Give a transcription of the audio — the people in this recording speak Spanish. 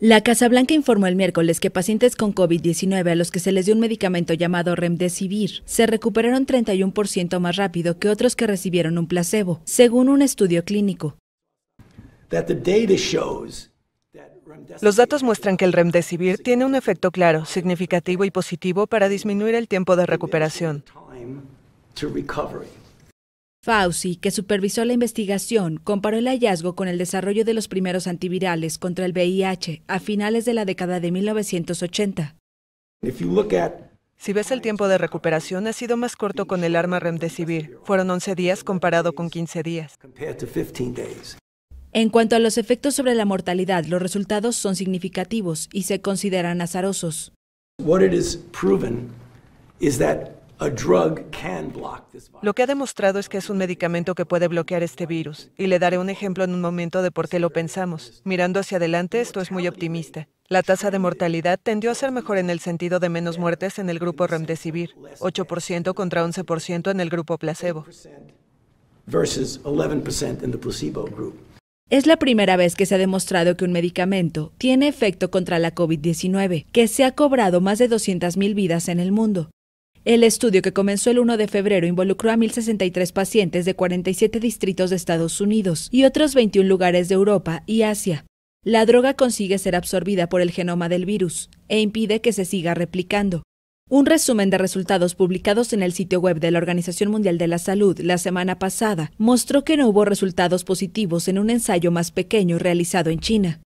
La Casa Blanca informó el miércoles que pacientes con COVID-19 a los que se les dio un medicamento llamado Remdesivir se recuperaron 31% más rápido que otros que recibieron un placebo, según un estudio clínico. Los datos muestran que el Remdesivir tiene un efecto claro, significativo y positivo para disminuir el tiempo de recuperación. Fauci, que supervisó la investigación, comparó el hallazgo con el desarrollo de los primeros antivirales contra el VIH a finales de la década de 1980. Si ves el tiempo de recuperación, ha sido más corto con el arma Remdesivir. Fueron 11 días comparado con 15 días. En cuanto a los efectos sobre la mortalidad, los resultados son significativos y se consideran azarosos. What it is proven is that lo que ha demostrado es que es un medicamento que puede bloquear este virus, y le daré un ejemplo en un momento de por qué lo pensamos. Mirando hacia adelante, esto es muy optimista. La tasa de mortalidad tendió a ser mejor en el sentido de menos muertes en el grupo Remdesivir, 8% contra 11% en el grupo placebo. Es la primera vez que se ha demostrado que un medicamento tiene efecto contra la COVID-19, que se ha cobrado más de 200.000 vidas en el mundo. El estudio que comenzó el 1 de febrero involucró a 1.063 pacientes de 47 distritos de Estados Unidos y otros 21 lugares de Europa y Asia. La droga consigue ser absorbida por el genoma del virus e impide que se siga replicando. Un resumen de resultados publicados en el sitio web de la Organización Mundial de la Salud la semana pasada mostró que no hubo resultados positivos en un ensayo más pequeño realizado en China.